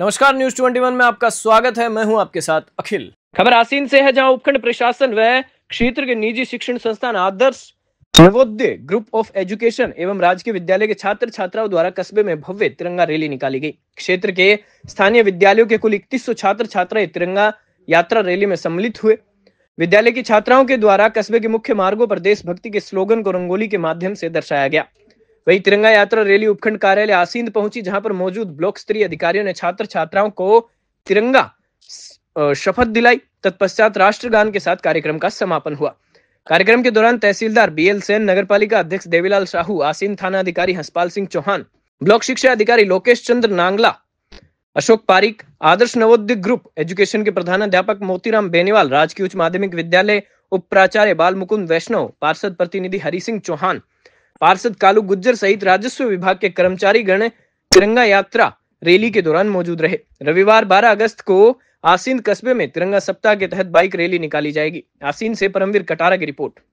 नमस्कार न्यूज 21 में आपका स्वागत है मैं हूं आपके साथ अखिल खबर आसीन से है जहां उपखंड प्रशासन व क्षेत्र के निजी शिक्षण संस्थान Adarsh Navodaya group of education एवं राजकीय विद्यालय के छात्र छात्राओं द्वारा कस्बे में भव्य तिरंगा रैली निकाली गई क्षेत्र के स्थानीय विद्यालयों के कुल इकतीस छात्र छात्राएं तिरंगा यात्रा रैली में सम्मिलित हुए विद्यालय की छात्राओं के द्वारा कस्बे के मुख्य मार्गों पर देशभक्ति के स्लोगन को रंगोली के माध्यम से दर्शाया गया वही तिरंगा यात्रा रैली उपखंड कार्यालय आसिंद पहुंची जहां पर मौजूद ब्लॉक स्तरीय अधिकारियों ने छात्र छात्राओं को तिरंगा शपथ दिलाई तत्पश्चात राष्ट्रगान के साथ कार्यक्रम का समापन हुआ कार्यक्रम के दौरान तहसीलदार बी एल सेन नगर पालिका अध्यक्ष देवीलाल साहू आसीन थाना अधिकारी हंसपाल सिंह चौहान ब्लॉक शिक्षा अधिकारी लोकेश चंद्र नांगला अशोक पारिक आदर्श नवोदय ग्रुप एजुकेशन के प्रधानाध्यापक मोतीराम बेनीवाल राजकीय उच्च माध्यमिक विद्यालय उप प्राचार्य बाल मुकुंद वैष्णव पार्षद प्रतिनिधि हरि सिंह चौहान पार्षद कालू गुज्जर सहित राजस्व विभाग के कर्मचारी गण तिरंगा यात्रा रैली के दौरान मौजूद रहे रविवार 12 अगस्त को आसीन कस्बे में तिरंगा सप्ताह के तहत बाइक रैली निकाली जाएगी आसीन से परमवीर कटारा की रिपोर्ट